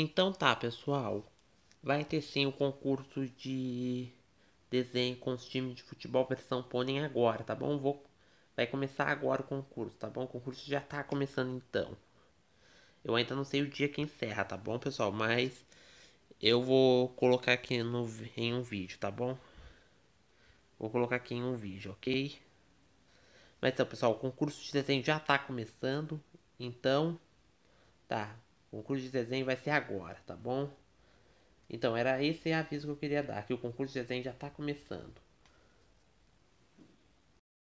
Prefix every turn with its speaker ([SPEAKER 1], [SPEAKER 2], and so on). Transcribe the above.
[SPEAKER 1] Então tá, pessoal. Vai ter sim o concurso de desenho com os times de futebol versão pônei agora, tá bom? Vou... Vai começar agora o concurso, tá bom? O concurso já tá começando então. Eu ainda não sei o dia que encerra, tá bom, pessoal? Mas eu vou colocar aqui no... em um vídeo, tá bom? Vou colocar aqui em um vídeo, ok? Mas então, pessoal, o concurso de desenho já tá começando. Então, tá. O concurso de desenho vai ser agora, tá bom? Então, era esse aviso que eu queria dar, que o concurso de desenho já está começando.